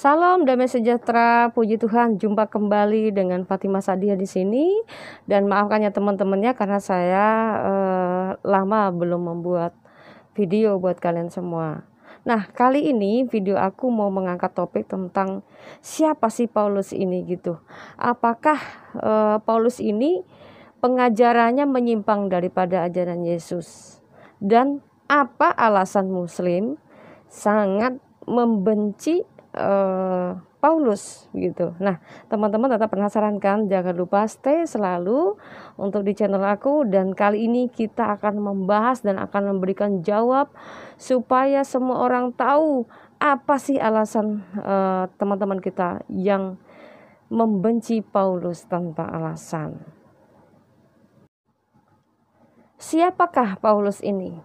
Salam damai sejahtera, puji Tuhan, jumpa kembali dengan Fatima Sadia di sini dan maafkan ya teman-temannya karena saya eh, lama belum membuat video buat kalian semua. Nah, kali ini video aku mau mengangkat topik tentang siapa sih Paulus ini gitu. Apakah eh, Paulus ini pengajarannya menyimpang daripada ajaran Yesus? Dan apa alasan muslim sangat membenci uh, Paulus gitu. Nah, teman-teman tetap penasaran kan? Jangan lupa stay selalu untuk di channel aku dan kali ini kita akan membahas dan akan memberikan jawab supaya semua orang tahu apa sih alasan eh, teman-teman uh, teman -teman kita yang membenci Paulus tanpa alasan. Siapakah Paulus ini?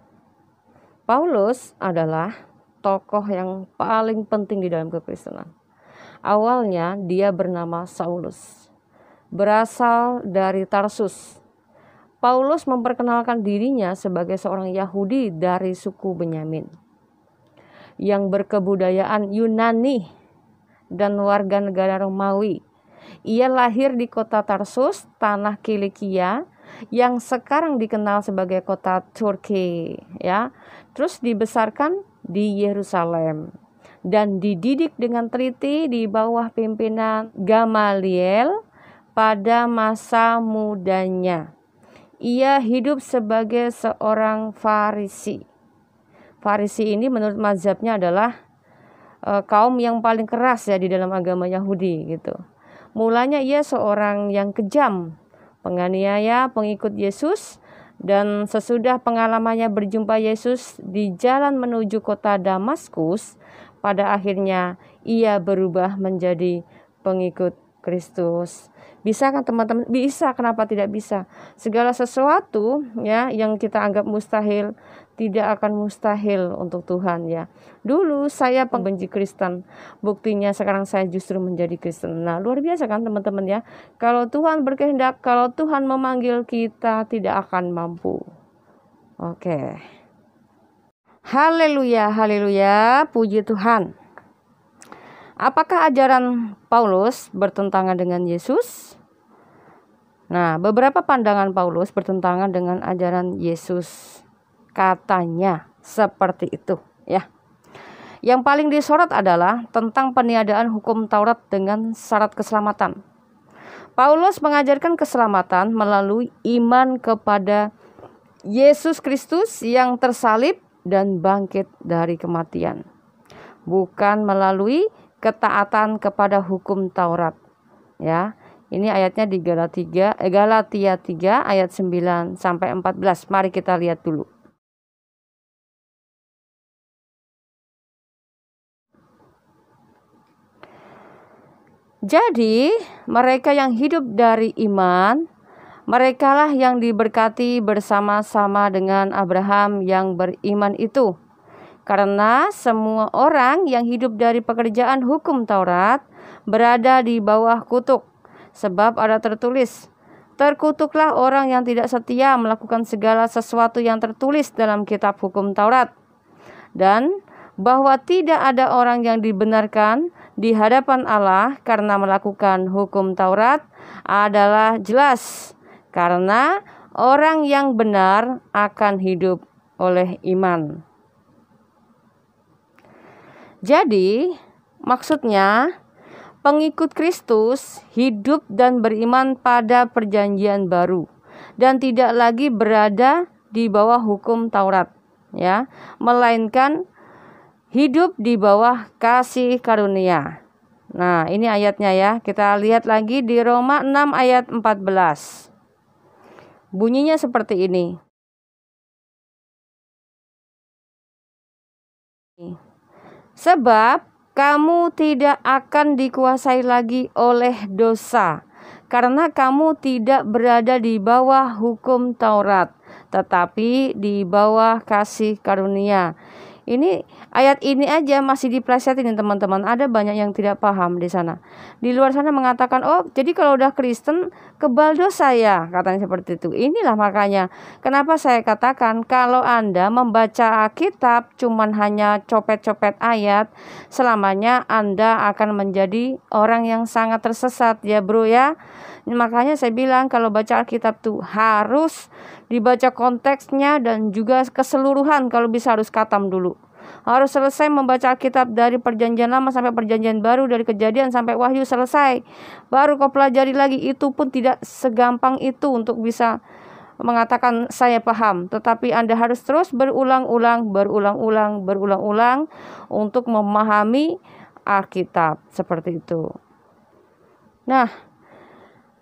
Paulus adalah tokoh yang paling penting di dalam kekristenan. Awalnya dia bernama Saulus, berasal dari Tarsus. Paulus memperkenalkan dirinya sebagai seorang Yahudi dari suku Benyamin yang berkebudayaan Yunani dan warga negara Romawi. Ia lahir di kota Tarsus, tanah Kilikia, yang sekarang dikenal sebagai kota Turki ya. Terus dibesarkan di Yerusalem dan dididik dengan teliti di bawah pimpinan Gamaliel pada masa mudanya. Ia hidup sebagai seorang Farisi. Farisi ini menurut mazhabnya adalah e, kaum yang paling keras ya di dalam agama Yahudi gitu. Mulanya ia seorang yang kejam, penganiaya pengikut Yesus dan sesudah pengalamannya berjumpa Yesus di jalan menuju kota Damaskus, pada akhirnya ia berubah menjadi pengikut Kristus. Bisa kan teman-teman? Bisa, kenapa tidak bisa? Segala sesuatu ya yang kita anggap mustahil, tidak akan mustahil untuk Tuhan ya. Dulu saya pembenci Kristen, buktinya sekarang saya justru menjadi Kristen. Nah, luar biasa kan teman-teman ya. Kalau Tuhan berkehendak, kalau Tuhan memanggil kita tidak akan mampu. Oke. Haleluya, haleluya, puji Tuhan. Apakah ajaran Paulus bertentangan dengan Yesus? Nah, beberapa pandangan Paulus bertentangan dengan ajaran Yesus katanya seperti itu ya. Yang paling disorot adalah tentang peniadaan hukum Taurat dengan syarat keselamatan. Paulus mengajarkan keselamatan melalui iman kepada Yesus Kristus yang tersalib dan bangkit dari kematian, bukan melalui ketaatan kepada hukum Taurat. Ya, ini ayatnya di Galatia 3, eh, ayat 9 sampai 14. Mari kita lihat dulu. Jadi, mereka yang hidup dari iman, merekalah yang diberkati bersama-sama dengan Abraham yang beriman itu. Karena semua orang yang hidup dari pekerjaan hukum Taurat berada di bawah kutuk, sebab ada tertulis, Terkutuklah orang yang tidak setia melakukan segala sesuatu yang tertulis dalam kitab hukum Taurat. Dan bahwa tidak ada orang yang dibenarkan di hadapan Allah karena melakukan hukum Taurat adalah jelas, karena orang yang benar akan hidup oleh iman. Jadi, maksudnya pengikut Kristus hidup dan beriman pada perjanjian baru dan tidak lagi berada di bawah hukum Taurat ya melainkan hidup di bawah kasih karunia. Nah, ini ayatnya ya. Kita lihat lagi di Roma 6 ayat 14. Bunyinya seperti ini. Sebab kamu tidak akan dikuasai lagi oleh dosa, karena kamu tidak berada di bawah hukum Taurat, tetapi di bawah kasih karunia ini ayat ini aja masih diplesetin teman-teman. Ada banyak yang tidak paham di sana. Di luar sana mengatakan, "Oh, jadi kalau udah Kristen kebal dosa ya katanya seperti itu inilah makanya kenapa saya katakan kalau anda membaca Alkitab cuman hanya copet-copet ayat selamanya anda akan menjadi orang yang sangat tersesat ya bro ya makanya saya bilang kalau baca Alkitab tuh harus dibaca konteksnya dan juga keseluruhan kalau bisa harus katam dulu harus selesai membaca Alkitab dari perjanjian lama sampai perjanjian baru, dari kejadian sampai wahyu selesai. Baru kau pelajari lagi, itu pun tidak segampang itu untuk bisa mengatakan saya paham, tetapi Anda harus terus berulang-ulang, berulang-ulang, berulang-ulang untuk memahami Alkitab seperti itu. Nah,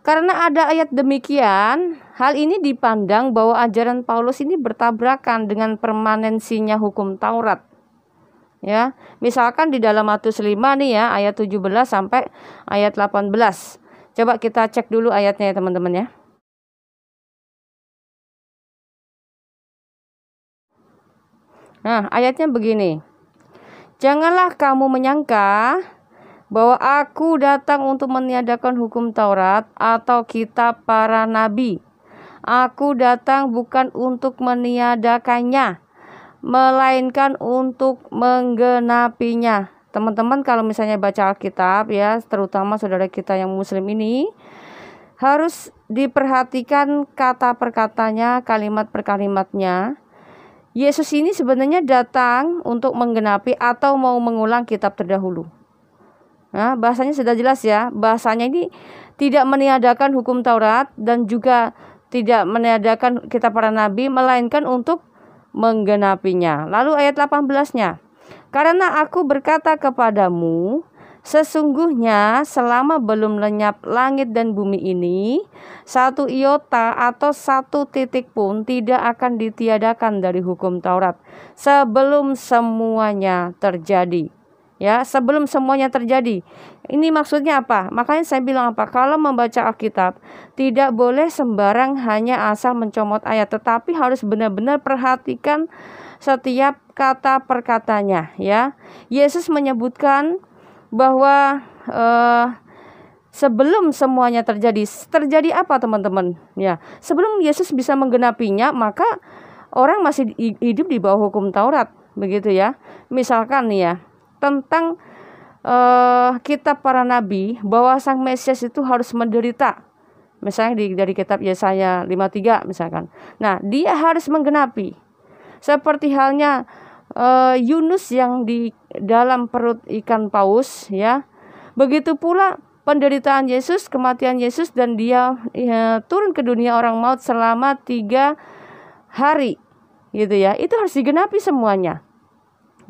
karena ada ayat demikian, hal ini dipandang bahwa ajaran Paulus ini bertabrakan dengan permanensinya hukum Taurat ya. Misalkan di dalam Matius 5 nih ya ayat 17 sampai ayat 18. Coba kita cek dulu ayatnya ya teman-teman ya. Nah, ayatnya begini. Janganlah kamu menyangka bahwa aku datang untuk meniadakan hukum Taurat atau kitab para nabi. Aku datang bukan untuk meniadakannya, melainkan untuk menggenapinya. Teman-teman kalau misalnya baca Alkitab ya, terutama saudara kita yang muslim ini harus diperhatikan kata perkatanya, kalimat per kalimatnya. Yesus ini sebenarnya datang untuk menggenapi atau mau mengulang kitab terdahulu. Nah, bahasanya sudah jelas ya. Bahasanya ini tidak meniadakan hukum Taurat dan juga tidak meniadakan kitab para nabi melainkan untuk menggenapinya. Lalu ayat 18-nya. Karena aku berkata kepadamu, Sesungguhnya selama belum lenyap langit dan bumi ini, satu iota atau satu titik pun tidak akan ditiadakan dari hukum Taurat sebelum semuanya terjadi. Ya, sebelum semuanya terjadi, ini maksudnya apa? Makanya saya bilang apa? Kalau membaca Alkitab, tidak boleh sembarang hanya asal mencomot ayat, tetapi harus benar-benar perhatikan setiap kata perkatanya, ya. Yesus menyebutkan bahwa uh, sebelum semuanya terjadi, terjadi apa teman-teman? Ya, sebelum Yesus bisa menggenapinya, maka orang masih hidup di bawah hukum Taurat, begitu ya. Misalkan nih ya, tentang uh, kitab para nabi bahwa sang Mesias itu harus menderita. Misalnya di, dari kitab Yesaya 53 misalkan. Nah, dia harus menggenapi. Seperti halnya uh, Yunus yang di dalam perut ikan paus ya. Begitu pula penderitaan Yesus, kematian Yesus dan dia ya, turun ke dunia orang maut selama tiga hari gitu ya. Itu harus digenapi semuanya.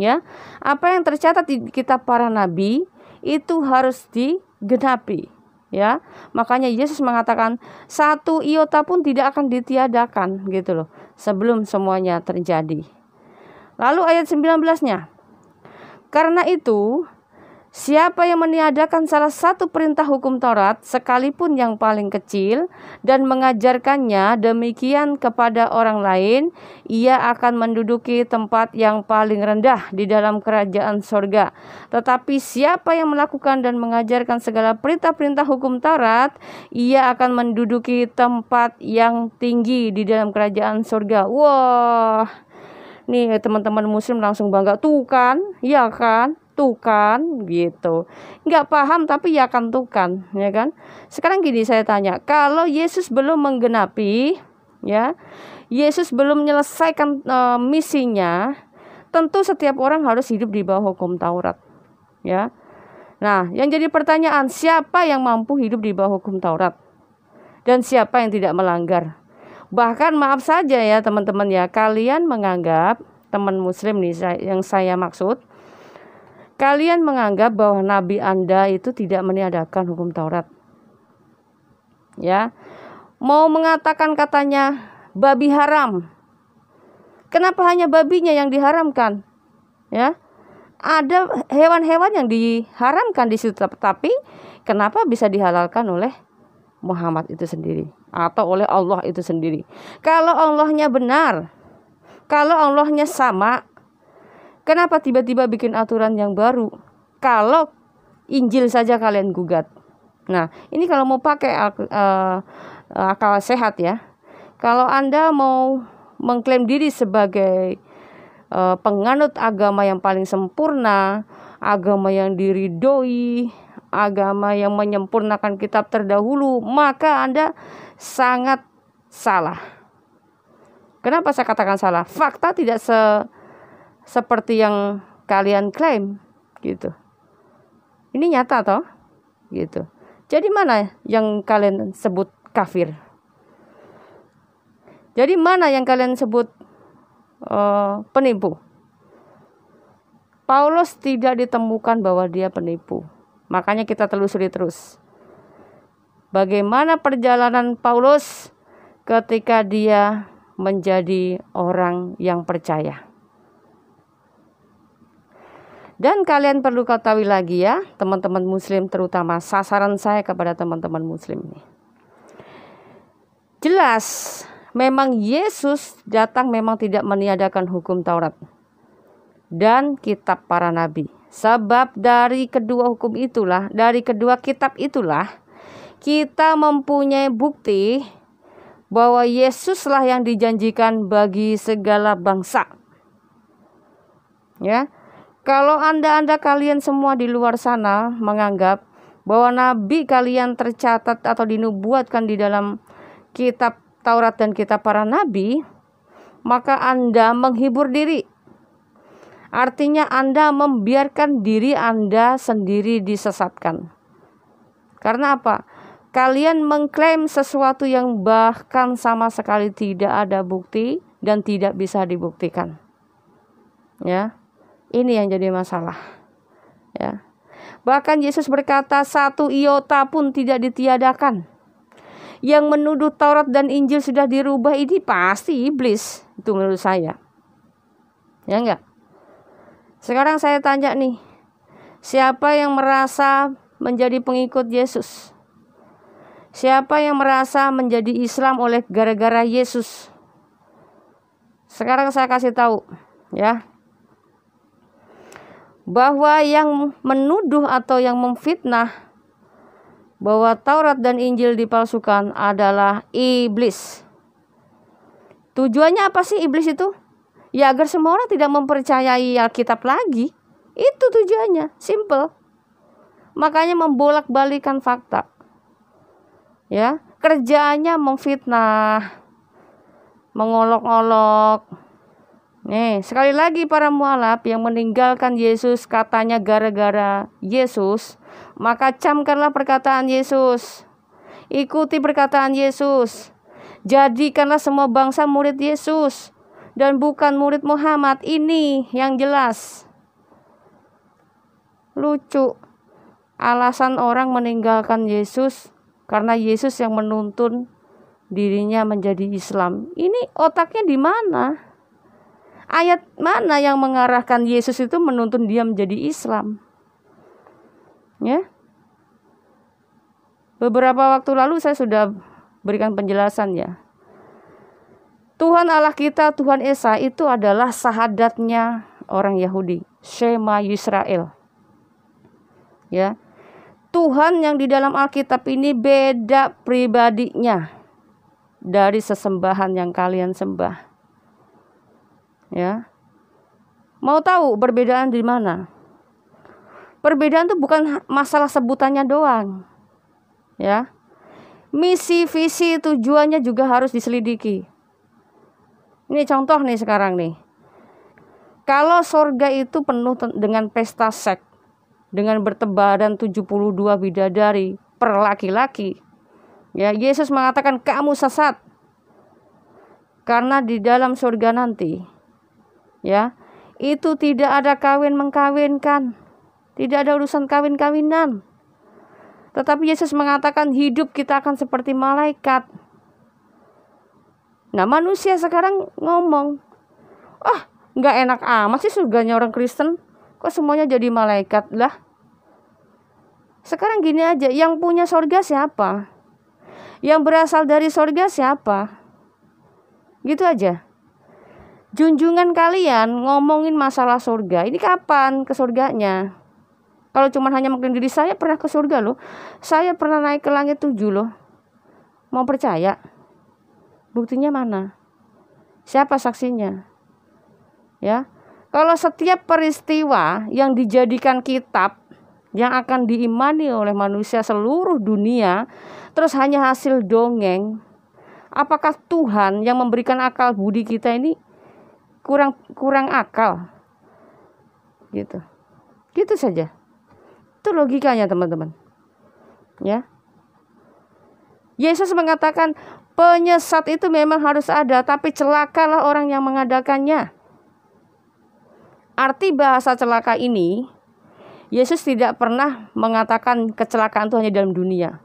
Ya, apa yang tercatat di kitab para nabi itu harus digenapi. Ya, makanya Yesus mengatakan satu iota pun tidak akan ditiadakan gitu loh sebelum semuanya terjadi. Lalu ayat 19-nya. Karena itu, Siapa yang meniadakan salah satu perintah hukum Taurat, sekalipun yang paling kecil, dan mengajarkannya demikian kepada orang lain, ia akan menduduki tempat yang paling rendah di dalam kerajaan sorga. Tetapi siapa yang melakukan dan mengajarkan segala perintah-perintah hukum Taurat, ia akan menduduki tempat yang tinggi di dalam kerajaan sorga. Wah, wow. nih teman-teman Muslim langsung bangga tuh kan, Iya kan? tukan gitu. Nggak paham tapi ya akan tukan, ya kan? Sekarang gini saya tanya, kalau Yesus belum menggenapi, ya, Yesus belum menyelesaikan e, misinya, tentu setiap orang harus hidup di bawah hukum Taurat, ya. Nah, yang jadi pertanyaan, siapa yang mampu hidup di bawah hukum Taurat? Dan siapa yang tidak melanggar? Bahkan maaf saja ya teman-teman ya, kalian menganggap teman muslim nih yang saya maksud, Kalian menganggap bahwa nabi Anda itu tidak meniadakan hukum Taurat. Ya. Mau mengatakan katanya babi haram. Kenapa hanya babinya yang diharamkan? Ya. Ada hewan-hewan yang diharamkan di situ tapi kenapa bisa dihalalkan oleh Muhammad itu sendiri atau oleh Allah itu sendiri. Kalau Allahnya benar, kalau Allahnya sama, Kenapa tiba-tiba bikin aturan yang baru? Kalau Injil saja kalian gugat. Nah, ini kalau mau pakai uh, akal sehat ya. Kalau Anda mau mengklaim diri sebagai uh, penganut agama yang paling sempurna, agama yang diridoi, agama yang menyempurnakan kitab terdahulu, maka Anda sangat salah. Kenapa saya katakan salah? Fakta tidak se seperti yang kalian klaim gitu. Ini nyata toh? Gitu. Jadi mana yang kalian sebut kafir? Jadi mana yang kalian sebut uh, penipu? Paulus tidak ditemukan bahwa dia penipu. Makanya kita telusuri terus. Bagaimana perjalanan Paulus ketika dia menjadi orang yang percaya? Dan kalian perlu ketahui lagi ya, teman-teman muslim terutama sasaran saya kepada teman-teman muslim ini. Jelas, memang Yesus datang memang tidak meniadakan hukum Taurat dan kitab para nabi. Sebab dari kedua hukum itulah, dari kedua kitab itulah kita mempunyai bukti bahwa Yesuslah yang dijanjikan bagi segala bangsa. Ya, kalau Anda-anda kalian semua di luar sana menganggap bahwa nabi kalian tercatat atau dinubuatkan di dalam kitab Taurat dan kitab para nabi, maka Anda menghibur diri. Artinya Anda membiarkan diri Anda sendiri disesatkan. Karena apa? Kalian mengklaim sesuatu yang bahkan sama sekali tidak ada bukti dan tidak bisa dibuktikan. Ya. Ini yang jadi masalah. Ya. Bahkan Yesus berkata satu iota pun tidak ditiadakan. Yang menuduh Taurat dan Injil sudah dirubah ini pasti iblis. Itu menurut saya. Ya enggak? Sekarang saya tanya nih. Siapa yang merasa menjadi pengikut Yesus? Siapa yang merasa menjadi Islam oleh gara-gara Yesus? Sekarang saya kasih tahu, ya bahwa yang menuduh atau yang memfitnah bahwa Taurat dan Injil dipalsukan adalah iblis. Tujuannya apa sih iblis itu? Ya agar semua orang tidak mempercayai Alkitab lagi. Itu tujuannya, simple. Makanya membolak-balikan fakta. Ya, kerjanya memfitnah, mengolok-olok, Nih, sekali lagi para mualaf yang meninggalkan Yesus katanya gara-gara Yesus, maka camkanlah perkataan Yesus. Ikuti perkataan Yesus. Jadikanlah semua bangsa murid Yesus dan bukan murid Muhammad ini yang jelas. Lucu. Alasan orang meninggalkan Yesus karena Yesus yang menuntun dirinya menjadi Islam. Ini otaknya di mana? Ayat mana yang mengarahkan Yesus itu menuntun dia menjadi Islam? Ya. Beberapa waktu lalu saya sudah berikan penjelasan ya. Tuhan Allah kita, Tuhan Esa itu adalah sahadatnya orang Yahudi, Shema Yisrael. Ya. Tuhan yang di dalam Alkitab ini beda pribadinya dari sesembahan yang kalian sembah. Ya. Mau tahu perbedaan di mana? Perbedaan itu bukan masalah sebutannya doang. Ya. Misi, visi, tujuannya juga harus diselidiki. Ini contoh nih sekarang nih. Kalau sorga itu penuh dengan pesta seks, dengan bertebaran 72 bidadari per laki-laki. Ya, Yesus mengatakan kamu sesat. Karena di dalam surga nanti ya itu tidak ada kawin mengkawinkan tidak ada urusan kawin-kawinan tetapi Yesus mengatakan hidup kita akan seperti malaikat nah manusia sekarang ngomong ah oh, nggak enak amat sih surganya orang Kristen kok semuanya jadi malaikat lah sekarang gini aja yang punya sorga siapa yang berasal dari sorga siapa gitu aja junjungan kalian ngomongin masalah surga ini kapan ke surganya kalau cuma hanya mungkin diri saya pernah ke surga loh saya pernah naik ke langit tujuh loh mau percaya buktinya mana siapa saksinya ya kalau setiap peristiwa yang dijadikan kitab yang akan diimani oleh manusia seluruh dunia terus hanya hasil dongeng apakah Tuhan yang memberikan akal budi kita ini kurang kurang akal gitu gitu saja itu logikanya teman-teman ya Yesus mengatakan penyesat itu memang harus ada tapi celakalah orang yang mengadakannya arti bahasa celaka ini Yesus tidak pernah mengatakan kecelakaan itu hanya dalam dunia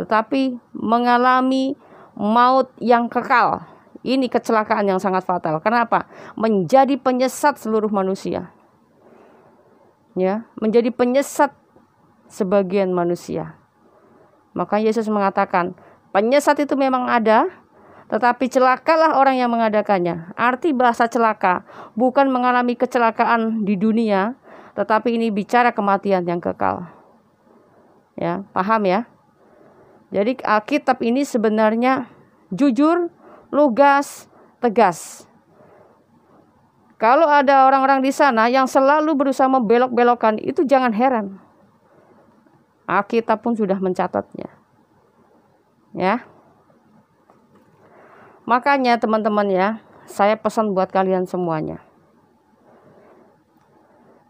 tetapi mengalami maut yang kekal ini kecelakaan yang sangat fatal. Kenapa? Menjadi penyesat seluruh manusia. Ya, menjadi penyesat sebagian manusia. Maka Yesus mengatakan, penyesat itu memang ada, tetapi celakalah orang yang mengadakannya. Arti bahasa celaka bukan mengalami kecelakaan di dunia, tetapi ini bicara kematian yang kekal. Ya, paham ya? Jadi Alkitab ini sebenarnya jujur lugas, tegas. Kalau ada orang-orang di sana yang selalu berusaha membelok-belokkan, itu jangan heran. Alkitab pun sudah mencatatnya. Ya. Makanya teman-teman ya, saya pesan buat kalian semuanya.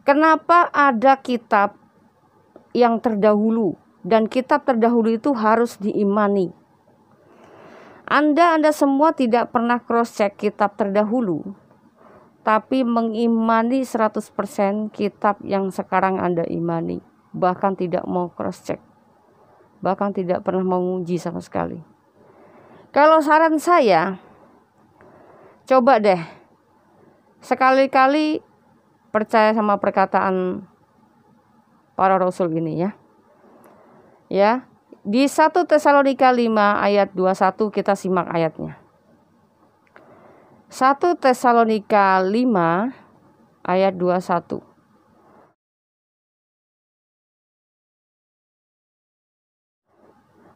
Kenapa ada kitab yang terdahulu dan kitab terdahulu itu harus diimani? Anda Anda semua tidak pernah cross check kitab terdahulu, tapi mengimani 100% kitab yang sekarang Anda imani, bahkan tidak mau cross check. Bahkan tidak pernah menguji sama sekali. Kalau saran saya, coba deh sekali-kali percaya sama perkataan para rasul ini ya. Ya, di 1 Tesalonika 5 ayat 21 kita simak ayatnya. 1 Tesalonika 5 ayat 21.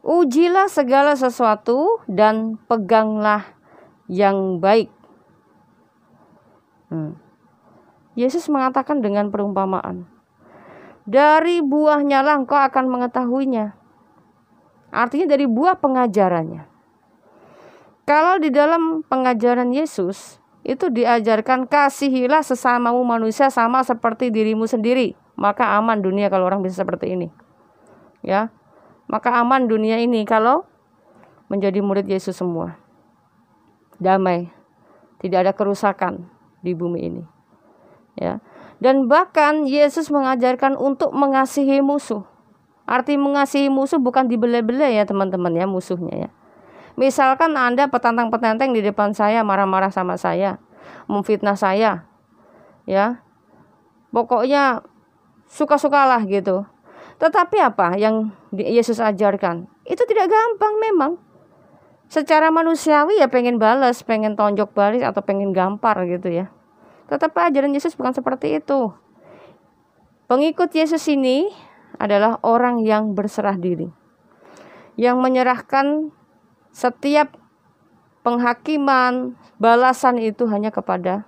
Ujilah segala sesuatu dan peganglah yang baik. Hmm. Yesus mengatakan dengan perumpamaan, "Dari buahnya lah engkau akan mengetahuinya." Artinya dari buah pengajarannya. Kalau di dalam pengajaran Yesus itu diajarkan kasihilah sesamamu manusia sama seperti dirimu sendiri, maka aman dunia kalau orang bisa seperti ini. Ya. Maka aman dunia ini kalau menjadi murid Yesus semua. Damai. Tidak ada kerusakan di bumi ini. Ya. Dan bahkan Yesus mengajarkan untuk mengasihi musuh. Arti mengasihi musuh bukan dibela-bela ya teman-teman ya musuhnya ya. Misalkan Anda petantang-petenteng di depan saya marah-marah sama saya, memfitnah saya. Ya. Pokoknya suka-sukalah gitu. Tetapi apa yang Yesus ajarkan? Itu tidak gampang memang. Secara manusiawi ya pengen balas, pengen tonjok balik atau pengen gampar gitu ya. Tetapi ajaran Yesus bukan seperti itu. Pengikut Yesus ini adalah orang yang berserah diri, yang menyerahkan setiap penghakiman, balasan itu hanya kepada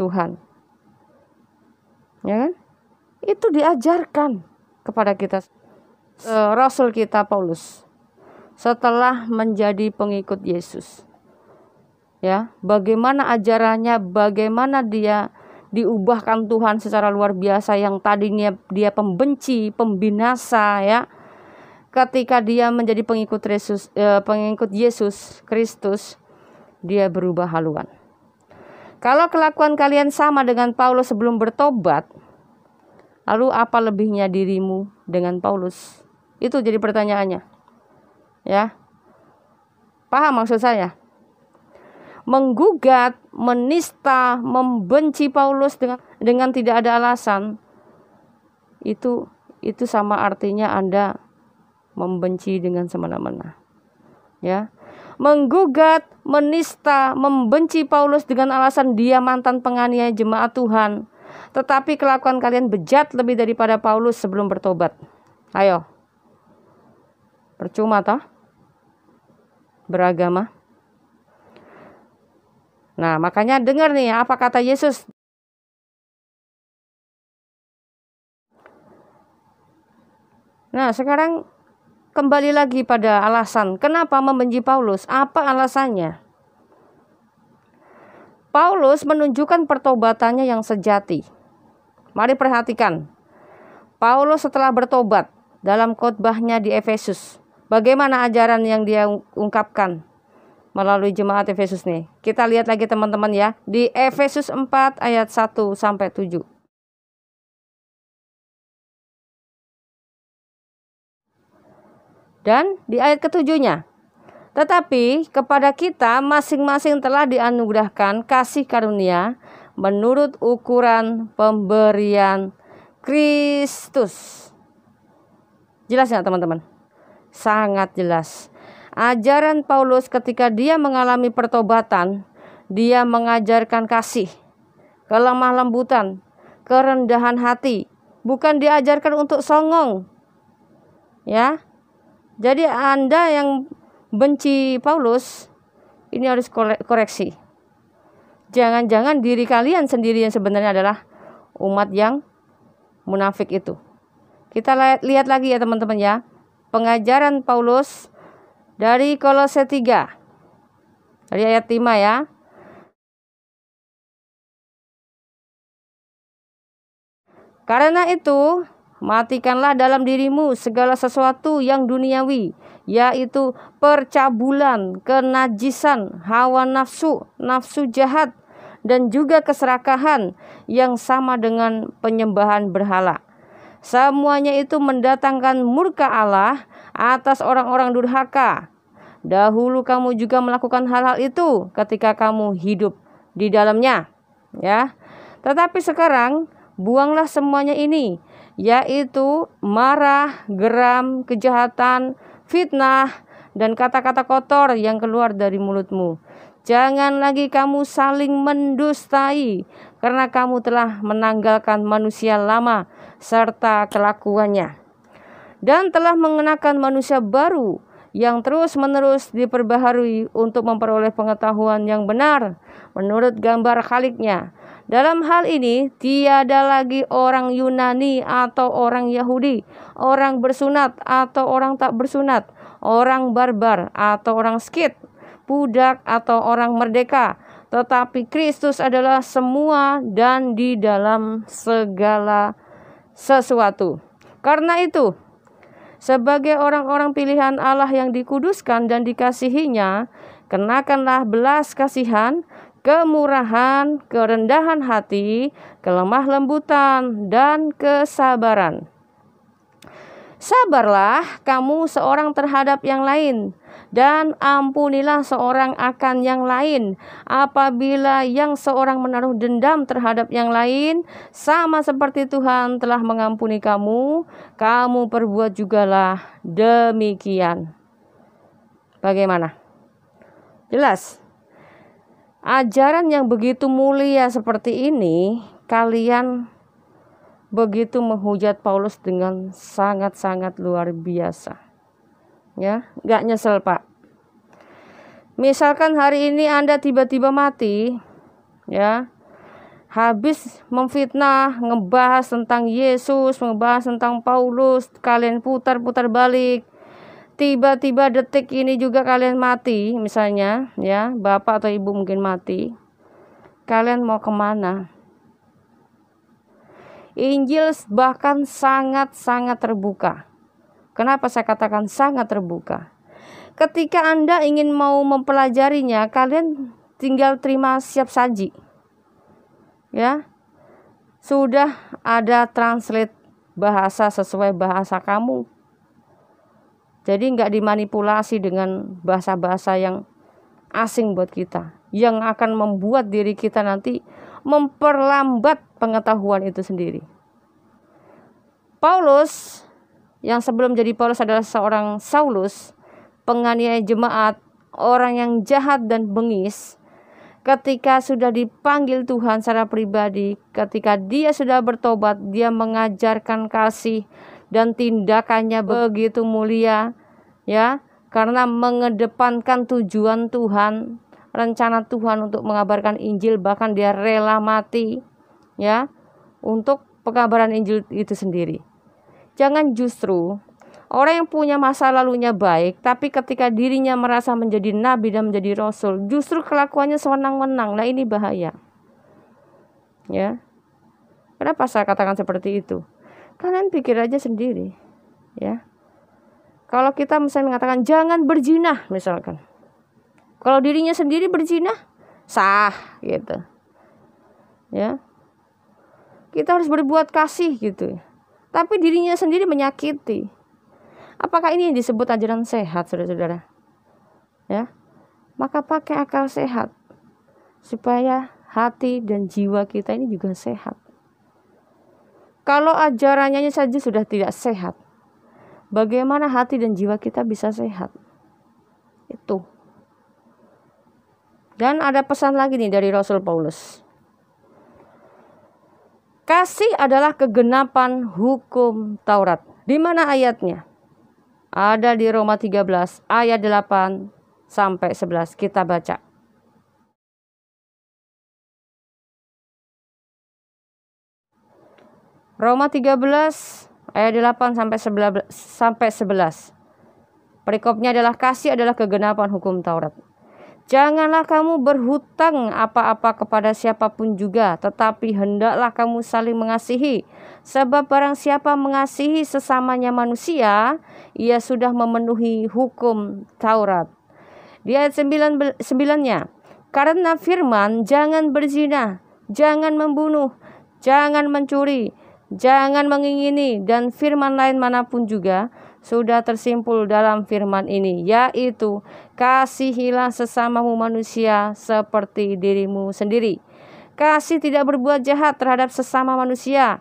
Tuhan. Ya kan? Itu diajarkan kepada kita e, Rasul kita Paulus setelah menjadi pengikut Yesus. Ya, bagaimana ajarannya, bagaimana dia diubahkan Tuhan secara luar biasa yang tadinya dia pembenci, pembinasa ya. Ketika dia menjadi pengikut Yesus, eh, pengikut Yesus Kristus, dia berubah haluan. Kalau kelakuan kalian sama dengan Paulus sebelum bertobat, lalu apa lebihnya dirimu dengan Paulus? Itu jadi pertanyaannya. Ya. Paham maksud saya? menggugat, menista, membenci Paulus dengan dengan tidak ada alasan. Itu itu sama artinya Anda membenci dengan semena-mena. Ya. Menggugat, menista, membenci Paulus dengan alasan dia mantan penganiaya jemaat Tuhan. Tetapi kelakuan kalian bejat lebih daripada Paulus sebelum bertobat. Ayo. Percuma toh? Beragama. Nah, makanya dengar nih apa kata Yesus. Nah, sekarang kembali lagi pada alasan kenapa membenci Paulus. Apa alasannya? Paulus menunjukkan pertobatannya yang sejati. Mari perhatikan. Paulus setelah bertobat dalam khotbahnya di Efesus, bagaimana ajaran yang dia ungkapkan? melalui jemaat Efesus nih. Kita lihat lagi teman-teman ya di Efesus 4 ayat 1 sampai 7. Dan di ayat ketujuhnya, tetapi kepada kita masing-masing telah dianugerahkan kasih karunia menurut ukuran pemberian Kristus. Jelas ya teman-teman? Sangat jelas. Ajaran Paulus ketika dia mengalami pertobatan, dia mengajarkan kasih, kelemah lembutan, kerendahan hati, bukan diajarkan untuk songong. Ya. Jadi Anda yang benci Paulus ini harus koreksi. Jangan-jangan diri kalian sendiri yang sebenarnya adalah umat yang munafik itu. Kita lihat lagi ya teman-teman ya. Pengajaran Paulus dari Kolose 3. Dari ayat 5 ya. Karena itu, matikanlah dalam dirimu segala sesuatu yang duniawi, yaitu percabulan, kenajisan, hawa nafsu, nafsu jahat, dan juga keserakahan yang sama dengan penyembahan berhala. Semuanya itu mendatangkan murka Allah atas orang-orang durhaka. Dahulu kamu juga melakukan hal-hal itu ketika kamu hidup di dalamnya, ya. Tetapi sekarang buanglah semuanya ini, yaitu marah, geram, kejahatan, fitnah, dan kata-kata kotor yang keluar dari mulutmu. Jangan lagi kamu saling mendustai, karena kamu telah menanggalkan manusia lama serta kelakuannya dan telah mengenakan manusia baru yang terus-menerus diperbaharui untuk memperoleh pengetahuan yang benar menurut gambar khaliknya. Dalam hal ini, tiada lagi orang Yunani atau orang Yahudi, orang bersunat atau orang tak bersunat, orang barbar atau orang skit, budak atau orang merdeka, tetapi Kristus adalah semua dan di dalam segala sesuatu. Karena itu, sebagai orang-orang pilihan Allah yang dikuduskan dan dikasihinya, kenakanlah belas kasihan, kemurahan, kerendahan hati, kelemah lembutan, dan kesabaran. Sabarlah kamu seorang terhadap yang lain, dan ampunilah seorang akan yang lain apabila yang seorang menaruh dendam terhadap yang lain sama seperti Tuhan telah mengampuni kamu kamu perbuat jugalah demikian bagaimana jelas ajaran yang begitu mulia seperti ini kalian begitu menghujat Paulus dengan sangat-sangat luar biasa ya nggak nyesel pak misalkan hari ini anda tiba-tiba mati ya habis memfitnah ngebahas tentang Yesus ngebahas tentang Paulus kalian putar-putar balik tiba-tiba detik ini juga kalian mati misalnya ya bapak atau ibu mungkin mati kalian mau kemana Injil bahkan sangat-sangat terbuka Kenapa saya katakan sangat terbuka? Ketika Anda ingin mau mempelajarinya, kalian tinggal terima siap saji. Ya. Sudah ada translate bahasa sesuai bahasa kamu. Jadi nggak dimanipulasi dengan bahasa-bahasa yang asing buat kita. Yang akan membuat diri kita nanti memperlambat pengetahuan itu sendiri. Paulus yang sebelum jadi Paulus adalah seorang Saulus, penganiaya jemaat, orang yang jahat dan bengis, ketika sudah dipanggil Tuhan secara pribadi, ketika dia sudah bertobat, dia mengajarkan kasih dan tindakannya begitu mulia, ya, karena mengedepankan tujuan Tuhan, rencana Tuhan untuk mengabarkan Injil, bahkan dia rela mati, ya, untuk pengabaran Injil itu sendiri. Jangan justru orang yang punya masa lalunya baik, tapi ketika dirinya merasa menjadi nabi dan menjadi rasul, justru kelakuannya sewenang-wenang. Nah, ini bahaya. Ya. Kenapa saya katakan seperti itu? Kalian pikir aja sendiri. Ya. Kalau kita misalnya mengatakan jangan berjinah misalkan. Kalau dirinya sendiri berjinah, sah gitu. Ya. Kita harus berbuat kasih gitu tapi dirinya sendiri menyakiti. Apakah ini yang disebut ajaran sehat, saudara-saudara? Ya, maka pakai akal sehat supaya hati dan jiwa kita ini juga sehat. Kalau ajarannya saja sudah tidak sehat, bagaimana hati dan jiwa kita bisa sehat? Itu. Dan ada pesan lagi nih dari Rasul Paulus. Kasih adalah kegenapan hukum Taurat. Di mana ayatnya? Ada di Roma 13 ayat 8 sampai 11. Kita baca. Roma 13 ayat 8 sampai 11 sampai 11. Perikopnya adalah kasih adalah kegenapan hukum Taurat. Janganlah kamu berhutang apa-apa kepada siapapun juga, tetapi hendaklah kamu saling mengasihi. Sebab barang siapa mengasihi sesamanya manusia, ia sudah memenuhi hukum Taurat. Di ayat 9 nya karena firman jangan berzina, jangan membunuh, jangan mencuri, jangan mengingini dan firman lain manapun juga, sudah tersimpul dalam firman ini, yaitu kasihilah sesamamu manusia seperti dirimu sendiri. Kasih tidak berbuat jahat terhadap sesama manusia.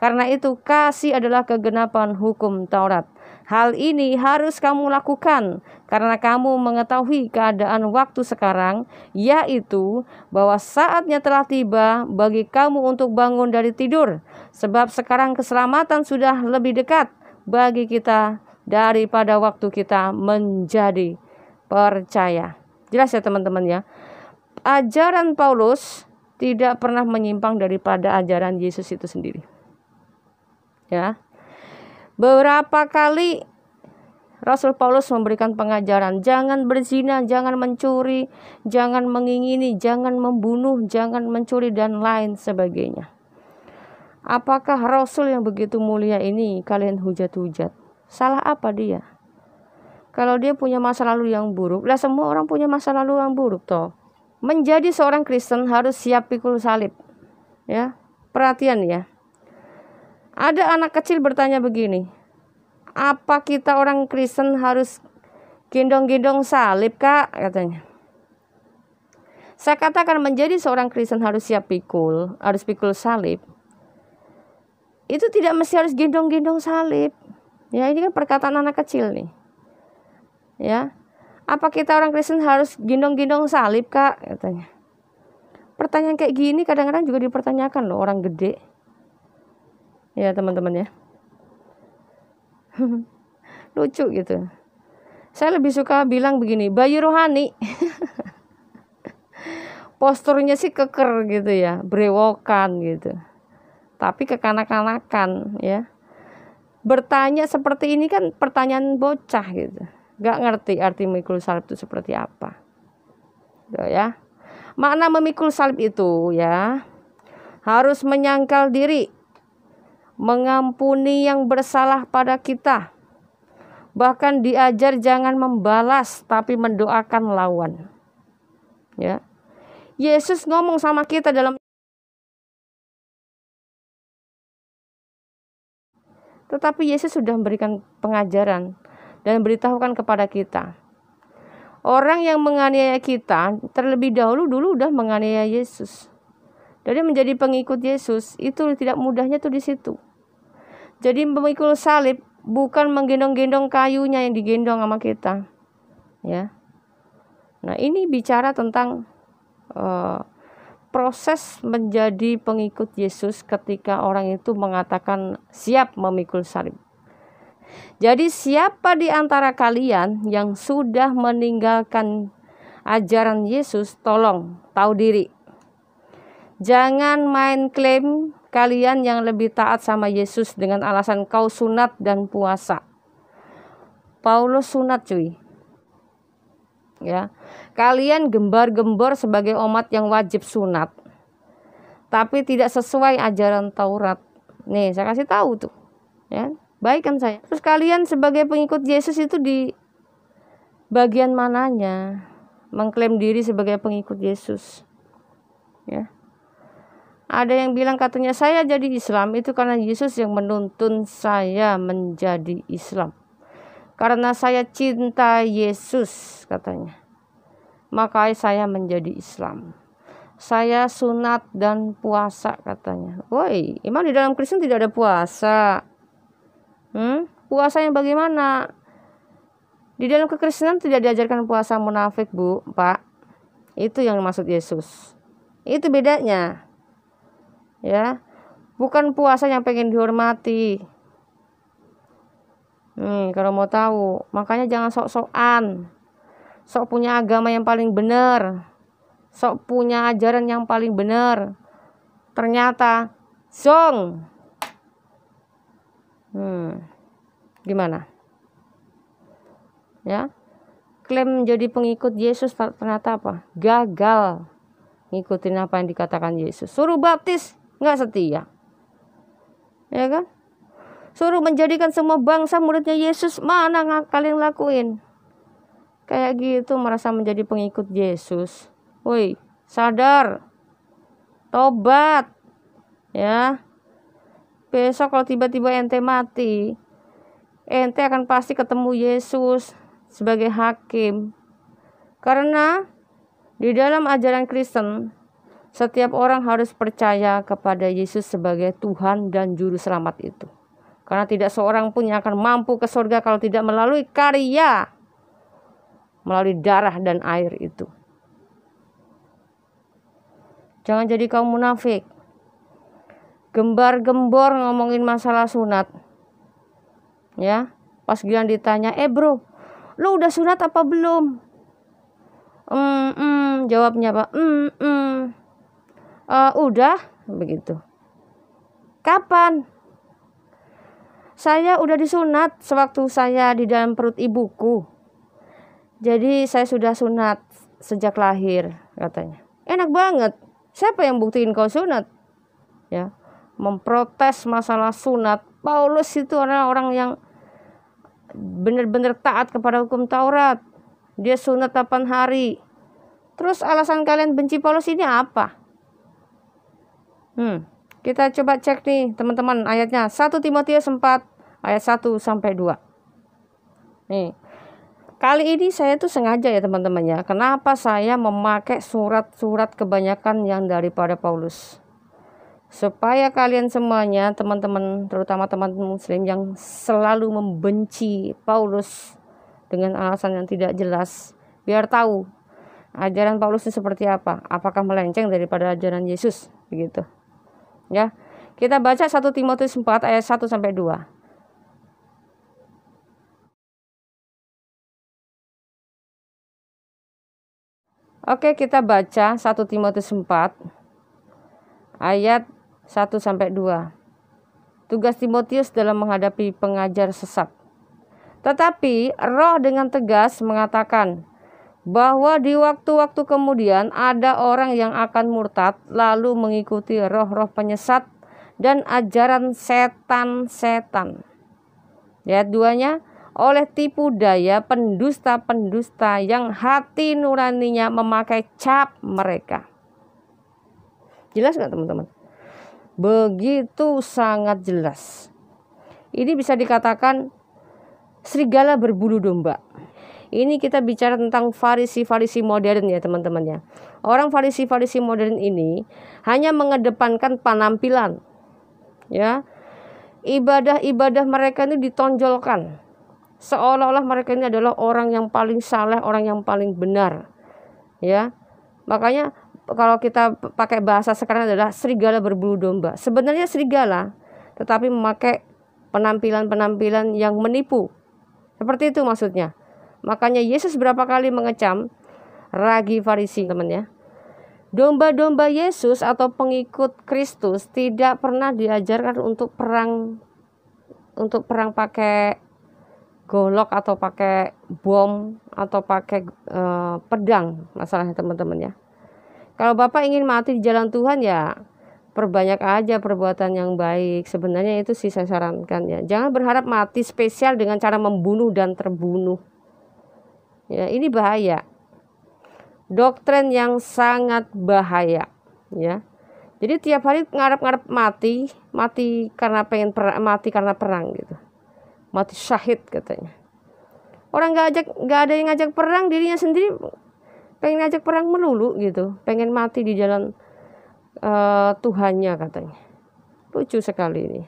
Karena itu, kasih adalah kegenapan hukum Taurat. Hal ini harus kamu lakukan karena kamu mengetahui keadaan waktu sekarang, yaitu bahwa saatnya telah tiba bagi kamu untuk bangun dari tidur, sebab sekarang keselamatan sudah lebih dekat bagi kita daripada waktu kita menjadi percaya. Jelas ya teman-teman ya. Ajaran Paulus tidak pernah menyimpang daripada ajaran Yesus itu sendiri. Ya. beberapa kali Rasul Paulus memberikan pengajaran, jangan berzina, jangan mencuri, jangan mengingini, jangan membunuh, jangan mencuri dan lain sebagainya. Apakah Rasul yang begitu mulia ini kalian hujat-hujat? Salah apa dia? Kalau dia punya masa lalu yang buruk, lah semua orang punya masa lalu yang buruk toh. Menjadi seorang Kristen harus siap pikul salib. Ya, perhatian ya. Ada anak kecil bertanya begini, apa kita orang Kristen harus gendong-gendong salib kak katanya saya katakan menjadi seorang Kristen harus siap pikul harus pikul salib itu tidak mesti harus gendong-gendong salib. Ya, ini kan perkataan anak kecil nih. Ya. Apa kita orang Kristen harus gendong-gendong salib, Kak? katanya. Pertanyaan kayak gini kadang-kadang juga dipertanyakan loh orang gede. Ya, teman-teman ya. Lucu gitu. Saya lebih suka bilang begini, bayi rohani. Posturnya sih keker gitu ya, brewokan gitu tapi kekanak-kanakan ya. Bertanya seperti ini kan pertanyaan bocah gitu. nggak ngerti arti memikul salib itu seperti apa. Gitu ya. Makna memikul salib itu ya harus menyangkal diri, mengampuni yang bersalah pada kita. Bahkan diajar jangan membalas tapi mendoakan lawan. Ya. Yesus ngomong sama kita dalam Tetapi Yesus sudah memberikan pengajaran dan beritahukan kepada kita. Orang yang menganiaya kita terlebih dahulu dulu sudah menganiaya Yesus. Jadi menjadi pengikut Yesus itu tidak mudahnya tuh di situ. Jadi memikul salib bukan menggendong-gendong kayunya yang digendong sama kita. Ya. Nah, ini bicara tentang uh, proses menjadi pengikut Yesus ketika orang itu mengatakan siap memikul salib. Jadi siapa di antara kalian yang sudah meninggalkan ajaran Yesus, tolong tahu diri. Jangan main klaim kalian yang lebih taat sama Yesus dengan alasan kau sunat dan puasa. Paulus sunat cuy, ya. Kalian gembar-gembor sebagai umat yang wajib sunat. Tapi tidak sesuai ajaran Taurat. Nih, saya kasih tahu tuh. Ya. Baik kan saya. Terus kalian sebagai pengikut Yesus itu di bagian mananya? Mengklaim diri sebagai pengikut Yesus. Ya. Ada yang bilang katanya saya jadi Islam itu karena Yesus yang menuntun saya menjadi Islam. Karena saya cinta Yesus, katanya. Maka saya menjadi Islam. Saya sunat dan puasa, katanya. Woi, emang di dalam Kristen tidak ada puasa? Hmm? Puasa yang bagaimana? Di dalam kekristenan tidak diajarkan puasa munafik, Bu, Pak. Itu yang dimaksud Yesus. Itu bedanya. Ya. Bukan puasa yang pengen dihormati, Nih, hmm, kalau mau tahu, makanya jangan sok-sokan. Sok punya agama yang paling benar. Sok punya ajaran yang paling benar. Ternyata song. Hmm. Gimana? Ya. Klaim menjadi pengikut Yesus ternyata apa? Gagal. Ngikutin apa yang dikatakan Yesus. Suruh baptis, nggak setia. Ya kan? Suruh menjadikan semua bangsa muridnya Yesus. Mana nggak kalian lakuin? Kayak gitu merasa menjadi pengikut Yesus. Woi, sadar. Tobat. Ya. Besok kalau tiba-tiba ente mati, ente akan pasti ketemu Yesus sebagai hakim. Karena di dalam ajaran Kristen, setiap orang harus percaya kepada Yesus sebagai Tuhan dan Juru Selamat itu. Karena tidak seorang pun yang akan mampu ke surga kalau tidak melalui karya, melalui darah dan air itu. Jangan jadi kaum munafik. Gembar-gembor ngomongin masalah sunat. Ya, pas giliran ditanya, eh bro, lo udah sunat apa belum? Mm, mm, jawabnya apa? mm, mm. Uh, udah, begitu. Kapan? Saya udah disunat sewaktu saya di dalam perut ibuku. Jadi saya sudah sunat sejak lahir katanya. Enak banget. Siapa yang buktiin kau sunat? Ya, memprotes masalah sunat. Paulus itu adalah orang yang benar-benar taat kepada hukum Taurat. Dia sunat 8 hari. Terus alasan kalian benci Paulus ini apa? Hmm. Kita coba cek nih teman-teman ayatnya 1 Timotius 4 ayat 1 sampai 2. Nih. Kali ini saya tuh sengaja ya teman-teman ya. Kenapa saya memakai surat-surat kebanyakan yang daripada Paulus? Supaya kalian semuanya, teman-teman, terutama teman-teman muslim yang selalu membenci Paulus dengan alasan yang tidak jelas, biar tahu ajaran Paulus itu seperti apa? Apakah melenceng daripada ajaran Yesus? Begitu. Ya. Kita baca 1 Timotius 4 ayat 1 sampai 2. Oke, kita baca 1 Timotius 4 ayat 1 sampai 2. Tugas Timotius dalam menghadapi pengajar sesat. Tetapi roh dengan tegas mengatakan bahwa di waktu-waktu kemudian ada orang yang akan murtad lalu mengikuti roh-roh penyesat dan ajaran setan-setan. Ya, duanya oleh tipu daya pendusta-pendusta yang hati nuraninya memakai cap mereka. Jelas nggak teman-teman? Begitu sangat jelas. Ini bisa dikatakan serigala berbulu domba ini kita bicara tentang farisi-farisi modern ya teman-temannya. Orang farisi-farisi modern ini hanya mengedepankan penampilan. Ya. Ibadah-ibadah mereka ini ditonjolkan. Seolah-olah mereka ini adalah orang yang paling saleh, orang yang paling benar. Ya. Makanya kalau kita pakai bahasa sekarang adalah serigala berbulu domba. Sebenarnya serigala tetapi memakai penampilan-penampilan yang menipu. Seperti itu maksudnya. Makanya Yesus berapa kali mengecam ragi Farisi, teman ya. Domba-domba Yesus atau pengikut Kristus tidak pernah diajarkan untuk perang untuk perang pakai golok atau pakai bom atau pakai uh, pedang masalahnya teman-teman ya. Kalau Bapak ingin mati di jalan Tuhan ya perbanyak aja perbuatan yang baik. Sebenarnya itu sih saya sarankan ya. Jangan berharap mati spesial dengan cara membunuh dan terbunuh. Ya, ini bahaya. Doktrin yang sangat bahaya, ya. Jadi tiap hari ngarep-ngarep mati, mati karena pengen per mati karena perang gitu. Mati syahid katanya. Orang nggak ajak, nggak ada yang ngajak perang, dirinya sendiri pengen ngajak perang melulu gitu, pengen mati di jalan uh, Tuhannya katanya. Lucu sekali ini.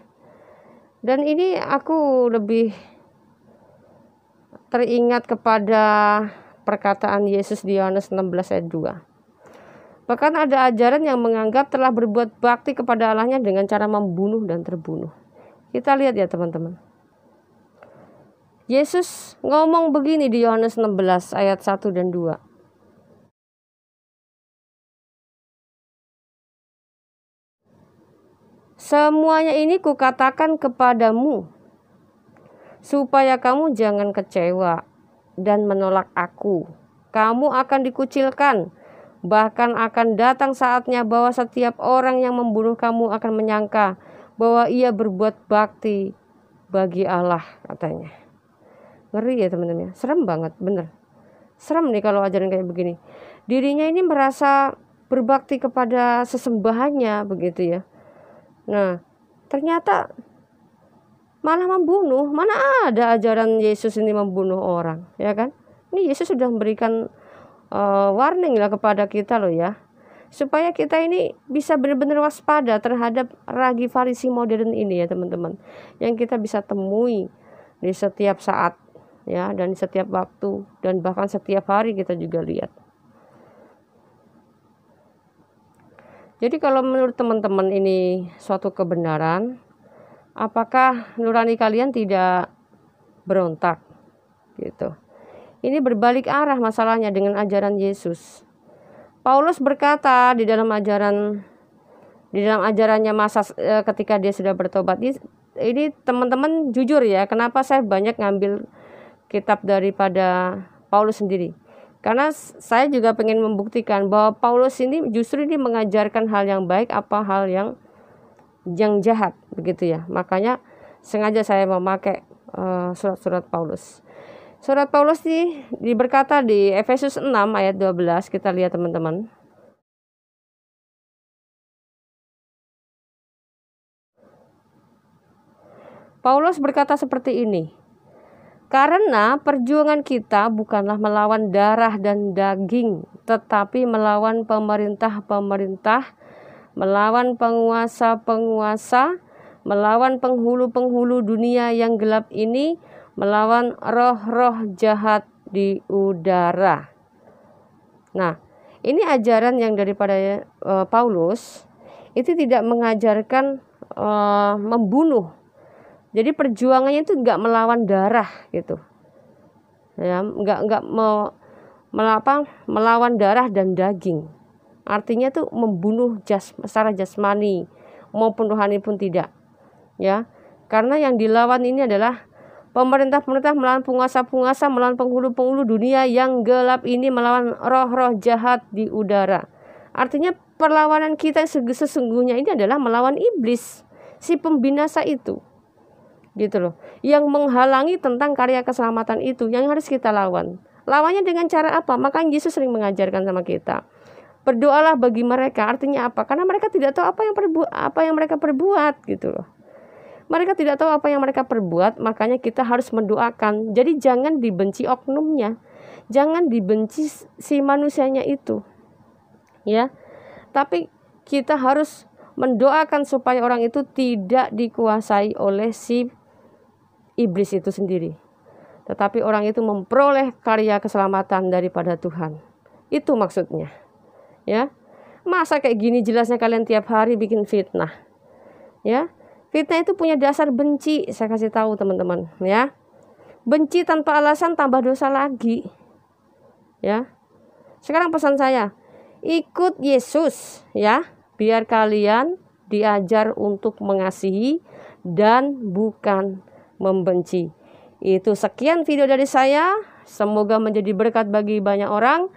Dan ini aku lebih teringat kepada perkataan Yesus di Yohanes 16 ayat 2. Bahkan ada ajaran yang menganggap telah berbuat bakti kepada Allahnya dengan cara membunuh dan terbunuh. Kita lihat ya teman-teman. Yesus ngomong begini di Yohanes 16 ayat 1 dan 2. Semuanya ini kukatakan kepadamu, supaya kamu jangan kecewa dan menolak aku. Kamu akan dikucilkan, bahkan akan datang saatnya bahwa setiap orang yang membunuh kamu akan menyangka bahwa ia berbuat bakti bagi Allah katanya. Ngeri ya teman-teman, ya. serem banget bener. Serem nih kalau ajaran kayak begini. Dirinya ini merasa berbakti kepada sesembahannya begitu ya. Nah, ternyata malah membunuh. Mana ada ajaran Yesus ini membunuh orang, ya kan? Ini Yesus sudah memberikan uh, warning lah kepada kita loh ya. Supaya kita ini bisa benar-benar waspada terhadap ragi Farisi modern ini ya, teman-teman. Yang kita bisa temui di setiap saat ya dan setiap waktu dan bahkan setiap hari kita juga lihat. Jadi kalau menurut teman-teman ini suatu kebenaran, apakah nurani kalian tidak berontak gitu. Ini berbalik arah masalahnya dengan ajaran Yesus. Paulus berkata di dalam ajaran di dalam ajarannya masa eh, ketika dia sudah bertobat ini teman-teman jujur ya kenapa saya banyak ngambil kitab daripada Paulus sendiri karena saya juga pengen membuktikan bahwa Paulus ini justru ini mengajarkan hal yang baik apa hal yang yang jahat begitu ya makanya sengaja saya memakai eh, surat-surat uh, Paulus surat Paulus nih diberkata di Efesus 6 ayat 12 kita lihat teman-teman Paulus berkata seperti ini karena perjuangan kita bukanlah melawan darah dan daging, tetapi melawan pemerintah-pemerintah, melawan penguasa-penguasa, melawan penghulu-penghulu dunia yang gelap ini, melawan roh-roh jahat di udara. Nah, ini ajaran yang daripada uh, Paulus itu tidak mengajarkan uh, membunuh. Jadi perjuangannya itu nggak melawan darah gitu, ya nggak nggak mau melapang melawan darah dan daging. Artinya tuh membunuh jas, secara jasmani maupun rohani pun tidak. Ya. Karena yang dilawan ini adalah pemerintah-pemerintah melawan penguasa-penguasa, melawan penghulu-penghulu dunia yang gelap ini melawan roh-roh jahat di udara. Artinya perlawanan kita sesungguhnya ini adalah melawan iblis, si pembinasa itu. Gitu loh. Yang menghalangi tentang karya keselamatan itu yang harus kita lawan. Lawannya dengan cara apa? Maka Yesus sering mengajarkan sama kita berdoalah bagi mereka artinya apa karena mereka tidak tahu apa yang perbu apa yang mereka perbuat gitu loh mereka tidak tahu apa yang mereka perbuat makanya kita harus mendoakan jadi jangan dibenci oknumnya jangan dibenci si manusianya itu ya tapi kita harus mendoakan supaya orang itu tidak dikuasai oleh si iblis itu sendiri tetapi orang itu memperoleh karya keselamatan daripada Tuhan itu maksudnya ya masa kayak gini jelasnya kalian tiap hari bikin fitnah ya fitnah itu punya dasar benci saya kasih tahu teman-teman ya benci tanpa alasan tambah dosa lagi ya sekarang pesan saya ikut Yesus ya biar kalian diajar untuk mengasihi dan bukan membenci itu sekian video dari saya semoga menjadi berkat bagi banyak orang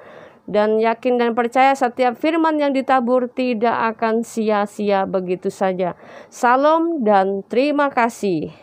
dan yakin dan percaya setiap firman yang ditabur tidak akan sia-sia begitu saja. Salam dan terima kasih.